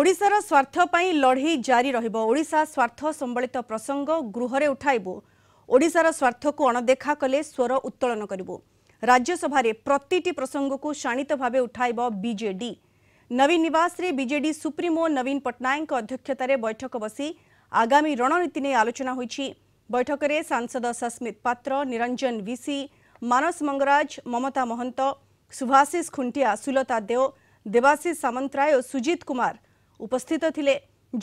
ओडार स्वार्थपी लड़े जारी रड़शा स्वार्थ संबलित प्रसंग गृह उठाबू ओडार स्वार्थ को अणदेखा कले स्वर उत्तोलन करू राज्यसभा प्रति प्रसंग को शाणित भाव उठाब बजे नवीन नवास बजे सुप्रिमो नवीन पट्टनायक अध्यक्षत बैठक बसी आगामी रणनीति नहीं आलोचना बैठक में सांसद सस्मित पात्र निरंजन विसी मानस मंगराज ममता महंत सुभाषिष खुंटिया सुलता देव देवाशिष सामंतराय और सुजित कुमार ଉପସ୍ଥିତ ଥିଲେ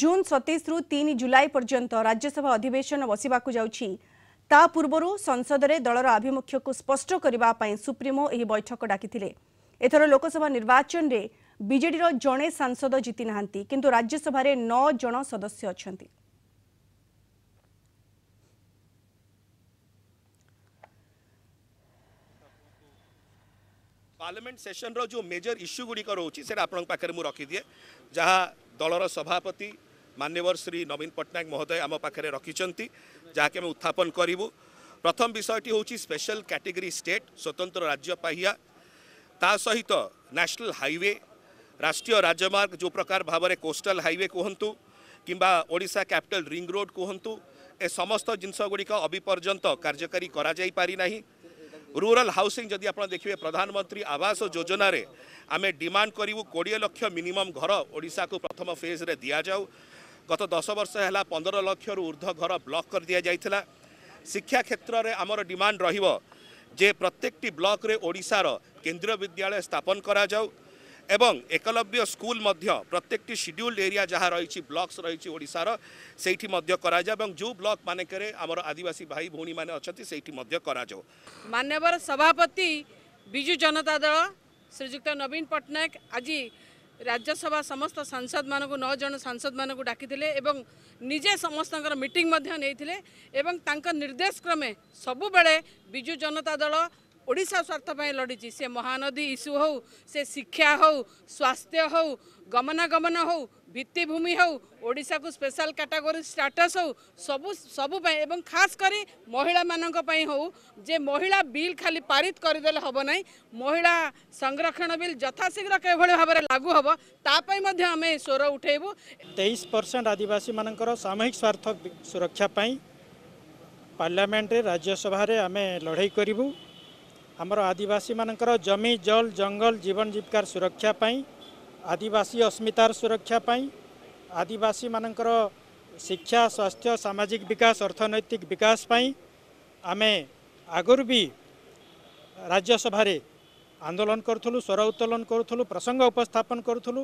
ଜୁନ୍ ସତେଇଶରୁ ତିନି ଜୁଲାଇ ପର୍ଯ୍ୟନ୍ତ ରାଜ୍ୟସଭା ଅଧିବେଶନ ବସିବାକୁ ଯାଉଛି ତା ପୂର୍ବରୁ ସଂସଦରେ ଦଳର ଆଭିମୁଖ୍ୟକୁ ସ୍ପଷ୍ଟ କରିବା ପାଇଁ ସୁପ୍ରିମୋ ଏହି ବୈଠକ ଡାକିଥିଲେ ଏଥର ଲୋକସଭା ନିର୍ବାଚନରେ ବିଜେଡିର ଜଣେ ସାଂସଦ ଜିତି ନାହାନ୍ତି କିନ୍ତୁ ରାଜ୍ୟସଭାରେ ନଅ ଜଣ ସଦସ୍ୟ ଅଛନ୍ତି ପାର୍ଲାମେଣ୍ଟ ସେସନର ଯେଉଁ ମେଜର ଇସ୍ୟୁ ଗୁଡ଼ିକ ରହୁଛି ସେଟା ଆପଣଙ୍କ ପାଖରେ ଦଳର ସଭାପତି ମାନ୍ୟବର ଶ୍ରୀ ନବୀନ ପଟ୍ଟନାୟକ ମହୋଦୟ ଆମ ପାଖରେ ରଖିଛନ୍ତି ଯାହାକି ଆମେ ଉତ୍ଥାପନ କରିବୁ ପ୍ରଥମ ବିଷୟଟି ହେଉଛି ସ୍ପେଶାଲ କ୍ୟାଟେଗୋରୀ ଷ୍ଟେଟ୍ ସ୍ୱତନ୍ତ୍ର ରାଜ୍ୟ ପାହ୍ୟା ତା ସହିତ ନ୍ୟାସନାଲ୍ ହାଇୱେ ରାଷ୍ଟ୍ରୀୟ ରାଜମାର୍ଗ ଯେଉଁ ପ୍ରକାର ଭାବରେ କୋଷ୍ଟାଲ ହାଇୱେ କୁହନ୍ତୁ କିମ୍ବା ଓଡ଼ିଶା କ୍ୟାପିଟାଲ ରିଙ୍ଗ ରୋଡ଼ କୁହନ୍ତୁ ଏ ସମସ୍ତ ଜିନିଷଗୁଡ଼ିକ ଅବି ପର୍ଯ୍ୟନ୍ତ କାର୍ଯ୍ୟକାରୀ କରାଯାଇପାରିନାହିଁ রুরাল হাউসিং যদি আপনার দেখবে প্রধানমন্ত্রী আবাস যোজনার আমি ডিমান্ড করবু কোড়ি লক্ষ মিনিমম ঘর ওড়শা প্রথম ফেজ্রে দিয়া যাও গত দশ বর্ষ হল পনের লক্ষর ঊর্ধ্ব ঘর ব্লক করে দিয়া যাই শিক্ষা ক্ষেত্রে আমার ডিমান্ড রহব যে প্রত্যেকটি ব্লকরে ওড়শার কেন্দ্রীয় বিদ্যালয় স্থাপন করা যাও এবং একলব্য স্কুল মধ্য প্রত্যেকটি সিড্ୟୁଲ୍ଡ এরিয়া যা রয়েছে ব্লকস রয়েছে ওড়িশার সেইটি মধ্য করা যায় এবং যে ব্লক মানকরে আমার আদিবাসী ভাই ভৌণী মানে অনেক সেইটি মধ্য করা যাও মানবর সভাপতি বিজু জনতা দল শ্রীযুক্ত নবীন পট্টনাক আজ রাজ্যসভা সমস্ত সাংসদ মানুষ নয় জন সাংসদ মানুষ ডাকি এবং নিজে সমস্ত মিটিং মধ্যে নেই এবং তাঁর নির্দেশ ক্রমে সবুবেলে বিজু জনতা দল ଓଡ଼ିଶା ସ୍ୱାର୍ଥ ପାଇଁ ଲଢ଼ିଛି ସେ ମହାନଦୀ ଇସ୍ୟୁ ହେଉ ସେ ଶିକ୍ଷା ହେଉ ସ୍ୱାସ୍ଥ୍ୟ ହେଉ ଗମନାଗମନ ହେଉ ଭିତ୍ତିଭୂମି ହେଉ ଓଡ଼ିଶାକୁ ସ୍ପେଶାଲ କାଟାଗୋରୀ ଷ୍ଟାଟସ୍ ହେଉ ସବୁ ସବୁ ପାଇଁ ଏବଂ ଖାସ୍ କରି ମହିଳାମାନଙ୍କ ପାଇଁ ହେଉ ଯେ ମହିଳା ବିଲ୍ ଖାଲି ପାରିତ କରିଦେଲେ ହେବ ନାହିଁ ମହିଳା ସଂରକ୍ଷଣ ବିଲ୍ ଯଥାଶୀଘ୍ର କିଭଳି ଭାବରେ ଲାଗୁ ହେବ ତା ପାଇଁ ମଧ୍ୟ ଆମେ ସ୍ୱର ଉଠାଇବୁ ତେଇଶ ପରସେଣ୍ଟ ଆଦିବାସୀମାନଙ୍କର ସାମୂହିକ ସ୍ୱାର୍ଥ ସୁରକ୍ଷା ପାଇଁ ପାର୍ଲାମେଣ୍ଟରେ ରାଜ୍ୟସଭାରେ ଆମେ ଲଢ଼େଇ କରିବୁ ଆମର ଆଦିବାସୀମାନଙ୍କର ଜମି ଜଲ ଜଙ୍ଗଲ ଜୀବନ ଜୀବିକାର ସୁରକ୍ଷା ପାଇଁ ଆଦିବାସୀ ଅସ୍ମିତାର ସୁରକ୍ଷା ପାଇଁ ଆଦିବାସୀମାନଙ୍କର ଶିକ୍ଷା ସ୍ୱାସ୍ଥ୍ୟ ସାମାଜିକ ବିକାଶ ଅର୍ଥନୈତିକ ବିକାଶ ପାଇଁ ଆମେ ଆଗରୁ ବି ରାଜ୍ୟସଭାରେ ଆନ୍ଦୋଳନ କରୁଥିଲୁ ସ୍ୱର ଉତ୍ତୋଳନ କରୁଥିଲୁ ପ୍ରସଙ୍ଗ ଉପସ୍ଥାପନ କରୁଥିଲୁ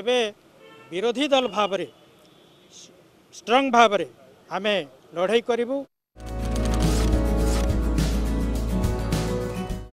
ଏବେ ବିରୋଧୀ ଦଳ ଭାବରେ ଷ୍ଟ୍ରଙ୍ଗ ଭାବରେ ଆମେ ଲଢ଼େଇ କରିବୁ